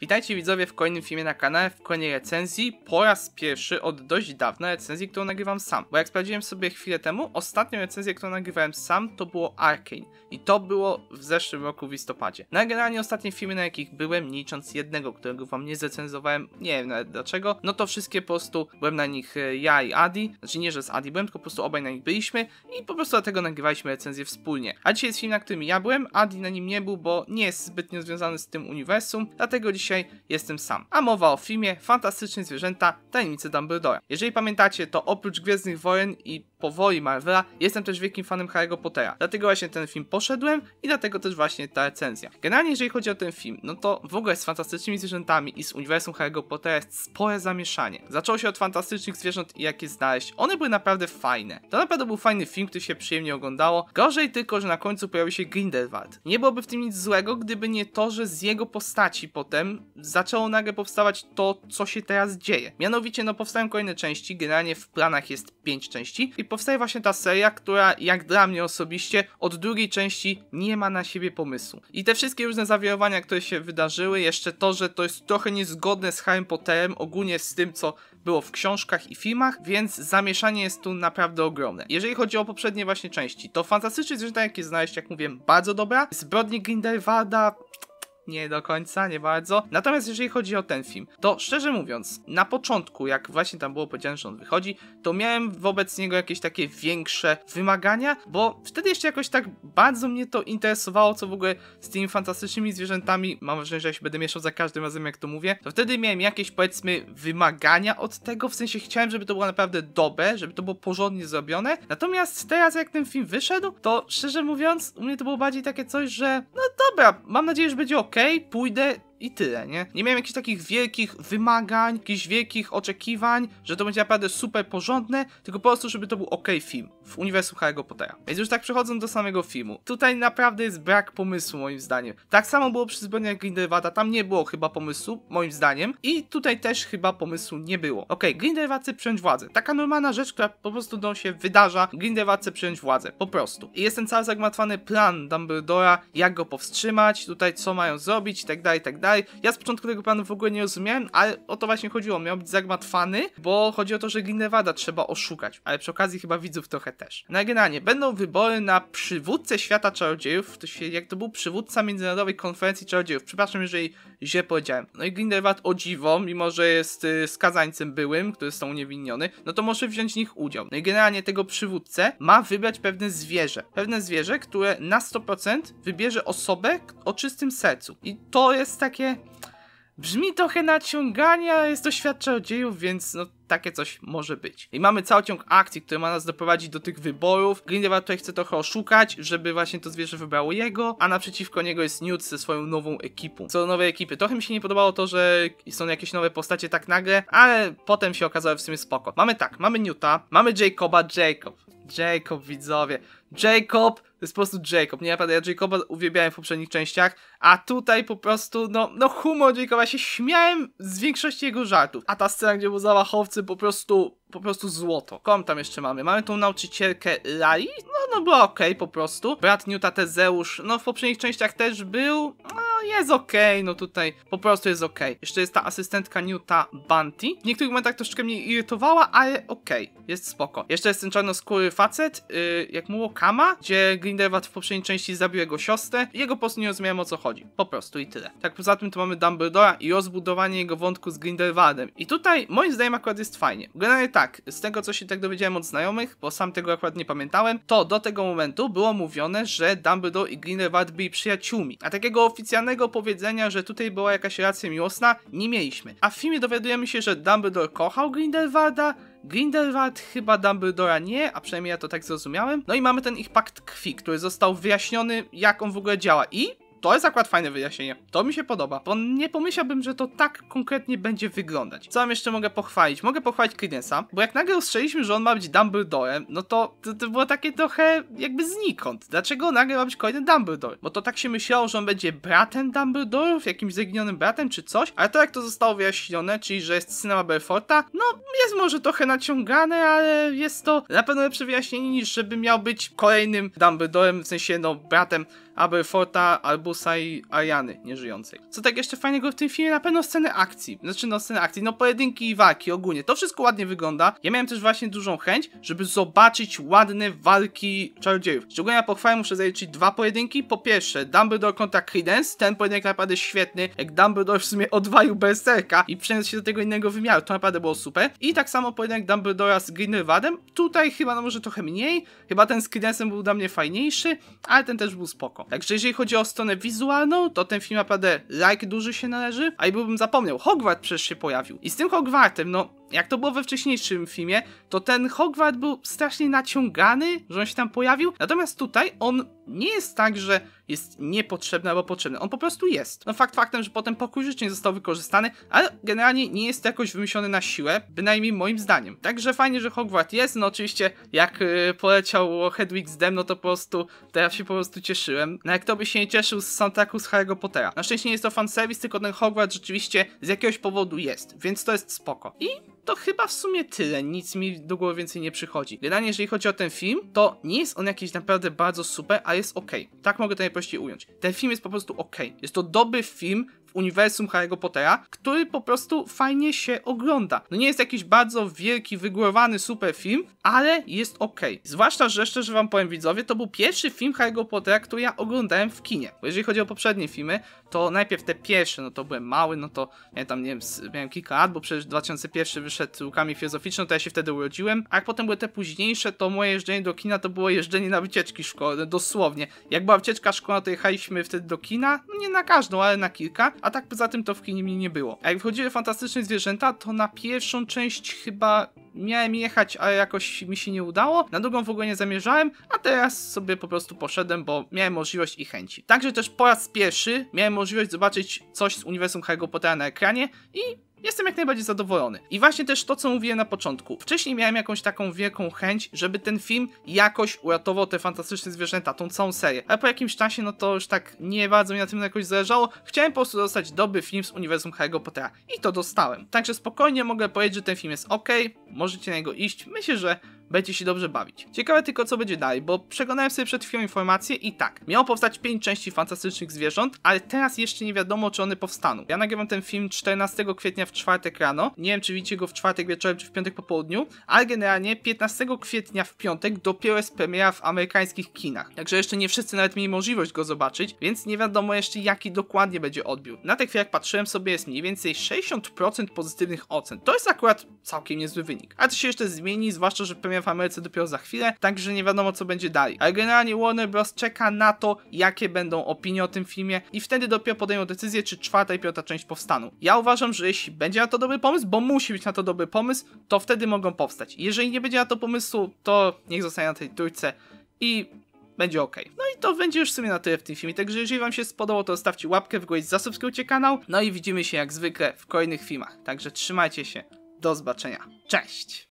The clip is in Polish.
Witajcie widzowie w kolejnym filmie na kanale, w kolejnej recenzji, po raz pierwszy od dość dawna recenzji, którą nagrywam sam. Bo jak sprawdziłem sobie chwilę temu, ostatnią recenzję, którą nagrywałem sam, to było Arkane. I to było w zeszłym roku w listopadzie. Na no, generalnie ostatnie filmy, na jakich byłem, licząc jednego, którego wam nie zrecenzowałem, nie wiem nawet dlaczego, no to wszystkie po prostu byłem na nich e, ja i Adi, znaczy nie, że z Adi byłem, tylko po prostu obaj na nich byliśmy i po prostu dlatego nagrywaliśmy recenzję wspólnie. A dzisiaj jest film, na którym ja byłem, Adi na nim nie był, bo nie jest zbytnio związany z tym uniwersum, dlatego dzisiaj dzisiaj jestem sam. A mowa o filmie Fantastyczne Zwierzęta, Tajemnice Dumbledore'a. Jeżeli pamiętacie, to oprócz Gwiezdnych Wojen i powoli Marvela, jestem też wielkim fanem Harry'ego Pottera. Dlatego właśnie ten film poszedłem i dlatego też właśnie ta recenzja. Generalnie jeżeli chodzi o ten film, no to w ogóle z fantastycznymi zwierzętami i z uniwersum Harry'ego Pottera jest spore zamieszanie. Zaczęło się od fantastycznych zwierząt i jak je znaleźć. One były naprawdę fajne. To naprawdę był fajny film, który się przyjemnie oglądało. Gorzej tylko, że na końcu pojawił się Grindelwald. Nie byłoby w tym nic złego, gdyby nie to, że z jego postaci potem zaczęło nagle powstawać to, co się teraz dzieje. Mianowicie, no powstają kolejne części, generalnie w planach jest 5 części i powstaje właśnie ta seria, która jak dla mnie osobiście od drugiej części nie ma na siebie pomysłu. I te wszystkie różne zawirowania, które się wydarzyły, jeszcze to, że to jest trochę niezgodne z Harry Potterem, ogólnie z tym, co było w książkach i filmach, więc zamieszanie jest tu naprawdę ogromne. Jeżeli chodzi o poprzednie właśnie części, to Fantastyczny Zwierzęta, jakie znaleźć, jak mówię, bardzo dobra. Zbrodnie Grindelwalda, nie do końca, nie bardzo. Natomiast jeżeli chodzi o ten film, to szczerze mówiąc, na początku, jak właśnie tam było powiedziane, że on wychodzi, to miałem wobec niego jakieś takie większe wymagania, bo wtedy jeszcze jakoś tak bardzo mnie to interesowało, co w ogóle z tymi fantastycznymi zwierzętami. Mam wrażenie, że ja się będę mieszał za każdym razem, jak to mówię. To wtedy miałem jakieś, powiedzmy, wymagania od tego, w sensie chciałem, żeby to było naprawdę dobre, żeby to było porządnie zrobione. Natomiast teraz, jak ten film wyszedł, to szczerze mówiąc, u mnie to było bardziej takie coś, że no dobra, mam nadzieję, że będzie ok, pójdę i tyle, nie? Nie miałem jakichś takich wielkich wymagań, jakichś wielkich oczekiwań, że to będzie naprawdę super porządne, tylko po prostu, żeby to był ok film w uniwersum Harry'ego Pottera. Więc już tak przechodząc do samego filmu, tutaj naprawdę jest brak pomysłu moim zdaniem. Tak samo było przy zbrojniach Grindelwalda, tam nie było chyba pomysłu, moim zdaniem, i tutaj też chyba pomysłu nie było. Ok, chce przejąć władzę. Taka normalna rzecz, która po prostu do się wydarza, chce przejąć władzę, po prostu. I jest ten cały zagmatwany plan Dumbledora, jak go powstrzymać, tutaj co mają zrobić, tak dalej, tak dalej dalej. Ja z początku tego planu w ogóle nie rozumiałem, ale o to właśnie chodziło. Miał być zagmatwany, bo chodzi o to, że Grindelwalda trzeba oszukać, ale przy okazji chyba widzów trochę też. Na no generalnie będą wybory na przywódcę świata czarodziejów, to się, jak to był przywódca Międzynarodowej Konferencji Czarodziejów. Przepraszam, jeżeli źle powiedziałem. No i Grindelwald o dziwo, mimo że jest y, skazańcem byłym, który został uniewinniony, no to może wziąć w nich udział. No i generalnie tego przywódcę ma wybrać pewne zwierzę. Pewne zwierzę, które na 100% wybierze osobę o czystym sercu. I to jest takie Brzmi trochę naciągania, jest to świadcze dziejów, więc no takie coś może być. I mamy cały ciąg akcji, który ma nas doprowadzić do tych wyborów. Grindelwald tutaj chce trochę oszukać, żeby właśnie to zwierzę wybrało jego, a naprzeciwko niego jest Newt ze swoją nową ekipą. Co do nowej ekipy, trochę mi się nie podobało to, że są jakieś nowe postacie tak nagle, ale potem się okazało w sumie spoko. Mamy tak, mamy Newta, mamy Jacoba, Jacob Jacob, widzowie. Jacob to jest po prostu Jacob. Nie naprawdę, ja Jacoba uwielbiałem w poprzednich częściach, a tutaj po prostu, no, no humor Jacoba, ja się śmiałem z większości jego żartów. A ta scena, gdzie był zawachowcy po prostu, po prostu złoto. Kom tam jeszcze mamy? Mamy tą nauczycielkę Lali? No, no była okej okay, po prostu. Brat Newta Tezeusz, no w poprzednich częściach też był... no, jest okej, okay, no tutaj po prostu jest okej. Okay. Jeszcze jest ta asystentka Newta Bunty. W niektórych momentach troszeczkę mnie irytowała, ale okej, okay, jest spoko. Jeszcze jest ten czarnoskóry facet, yy, jak mu Kama, gdzie Grindelwald w poprzedniej części zabił jego siostrę. Jego po prostu nie rozumiałem o co chodzi. Po prostu i tyle. Tak poza tym to mamy Dumbledora i rozbudowanie jego wątku z Grindelwaldem. I tutaj moim zdaniem akurat jest fajnie. Generalnie tak, z tego co się tak dowiedziałem od znajomych, bo sam tego akurat nie pamiętałem, to do tego momentu było mówione, że Dumbledore i Grindelwald byli przyjaciółmi. A takiego oficjalnego powiedzenia, że tutaj była jakaś racja miłosna, nie mieliśmy. A w filmie dowiadujemy się, że Dumbledore kochał Grindelwalda, Grindelwald chyba Dumbledora nie, a przynajmniej ja to tak zrozumiałem. No i mamy ten ich pakt krwi, który został wyjaśniony, jak on w ogóle działa. I to jest akurat fajne wyjaśnienie. To mi się podoba, bo nie pomyślałbym, że to tak konkretnie będzie wyglądać. Co wam jeszcze mogę pochwalić? Mogę pochwalić Credence'a, bo jak nagle usłyszeliśmy, że on ma być Dumbledorem, no to, to, to było takie trochę jakby znikąd. Dlaczego nagle ma być kolejny Dumbledore? Bo to tak się myślało, że on będzie bratem Dumbledorów, jakimś zaginionym bratem czy coś, ale to jak to zostało wyjaśnione, czyli że jest synem Aberforta, no jest może trochę naciągane, ale jest to na pewno lepsze wyjaśnienie niż żeby miał być kolejnym Dumbledorem, w sensie no bratem Aberforta, Albusa i Ariany nieżyjącej. Co tak jeszcze fajnego w tym filmie? Na pewno sceny akcji. Znaczy no sceny akcji, no pojedynki i walki ogólnie. To wszystko ładnie wygląda. Ja miałem też właśnie dużą chęć, żeby zobaczyć ładne walki czarodziejów. Szczególnie na pochwałę muszę zaliczyć dwa pojedynki. Po pierwsze Dumbledore kontra Credence. Ten pojedynek naprawdę świetny, jak Dumbledore w sumie odwalił berserka i przeniósł się do tego innego wymiaru. To naprawdę było super. I tak samo pojedynek Dumbledora z Grindelwaldem. Tutaj chyba no może trochę mniej. Chyba ten z Credence'em był dla mnie fajniejszy, ale ten też był spoko. Także jeżeli chodzi o stronę wizualną, to ten film naprawdę like duży się należy, a i byłbym zapomniał, Hogwart przecież się pojawił. I z tym Hogwartem, no jak to było we wcześniejszym filmie, to ten Hogwart był strasznie naciągany, że on się tam pojawił. Natomiast tutaj on nie jest tak, że jest niepotrzebny albo potrzebny. On po prostu jest. No fakt faktem, że potem pokój życzeń został wykorzystany, ale generalnie nie jest to jakoś wymyślone na siłę, bynajmniej moim zdaniem. Także fajnie, że Hogwart jest. No oczywiście, jak y, poleciał Hedwig z Dem, no to po prostu teraz się po prostu cieszyłem. No jak to by się nie cieszył z soundtracku z Harry'ego Pottera. Na szczęście nie jest to fanservice, tylko ten Hogwart rzeczywiście z jakiegoś powodu jest, więc to jest spoko. I to chyba w sumie tyle, nic mi do głowy więcej nie przychodzi. Generalnie jeżeli chodzi o ten film, to nie jest on jakiś naprawdę bardzo super, a jest ok. Tak mogę to najprościej ująć. Ten film jest po prostu ok. Jest to dobry film, uniwersum Harry'ego Pottera, który po prostu fajnie się ogląda. No nie jest jakiś bardzo wielki, wygórowany super film, ale jest ok. Zwłaszcza, że szczerze wam powiem widzowie, to był pierwszy film Harry'ego Pottera, który ja oglądałem w kinie. Bo jeżeli chodzi o poprzednie filmy, to najpierw te pierwsze, no to byłem mały, no to ja tam nie wiem, miałem kilka lat, bo przecież 2001 wyszedł Kamień Filozoficzny, to ja się wtedy urodziłem, a jak potem były te późniejsze, to moje jeżdżenie do kina to było jeżdżenie na wycieczki szkolne, dosłownie. Jak była wycieczka szkolna, to jechaliśmy wtedy do kina, no nie na każdą, ale na kilka a tak poza tym to w kinie mnie nie było. A jak wchodziły Fantastyczne Zwierzęta, to na pierwszą część chyba miałem jechać, a jakoś mi się nie udało, na drugą w ogóle nie zamierzałem, a teraz sobie po prostu poszedłem, bo miałem możliwość i chęci. Także też po raz pierwszy miałem możliwość zobaczyć coś z uniwersum Harry Pottera na ekranie i Jestem jak najbardziej zadowolony. I właśnie też to, co mówiłem na początku. Wcześniej miałem jakąś taką wielką chęć, żeby ten film jakoś uratował te fantastyczne zwierzęta, tą całą serię. Ale po jakimś czasie, no to już tak nie bardzo mi na tym jakoś zależało. Chciałem po prostu dostać dobry film z uniwersum Harry'ego Pottera. I to dostałem. Także spokojnie mogę powiedzieć, że ten film jest ok, możecie na niego iść. Myślę, że będzie się dobrze bawić. Ciekawe tylko co będzie dalej, bo przeglądałem sobie przed chwilą informację i tak, miało powstać 5 części Fantastycznych Zwierząt, ale teraz jeszcze nie wiadomo czy one powstaną. Ja nagrywam ten film 14 kwietnia w czwartek rano, nie wiem czy widzicie go w czwartek wieczorem czy w piątek po południu, ale generalnie 15 kwietnia w piątek dopiero jest premiera w amerykańskich kinach. Także jeszcze nie wszyscy nawet mieli możliwość go zobaczyć, więc nie wiadomo jeszcze jaki dokładnie będzie odbiór. Na tej chwili jak patrzyłem sobie jest mniej więcej 60% pozytywnych ocen. To jest akurat całkiem niezły wynik. A to się jeszcze zmieni, zwłaszcza, że premiera w Ameryce dopiero za chwilę, także nie wiadomo co będzie dalej. Ale generalnie Warner Bros. czeka na to, jakie będą opinie o tym filmie i wtedy dopiero podejmą decyzję, czy czwarta i piąta część powstaną. Ja uważam, że jeśli będzie na to dobry pomysł, bo musi być na to dobry pomysł, to wtedy mogą powstać. Jeżeli nie będzie na to pomysłu, to niech zostanie na tej trójce i będzie ok. No i to będzie już w sumie na tyle w tym filmie, także jeżeli wam się spodobało, to zostawcie łapkę w górę i zasubskrybujcie kanał, no i widzimy się jak zwykle w kolejnych filmach, także trzymajcie się, do zobaczenia, cześć!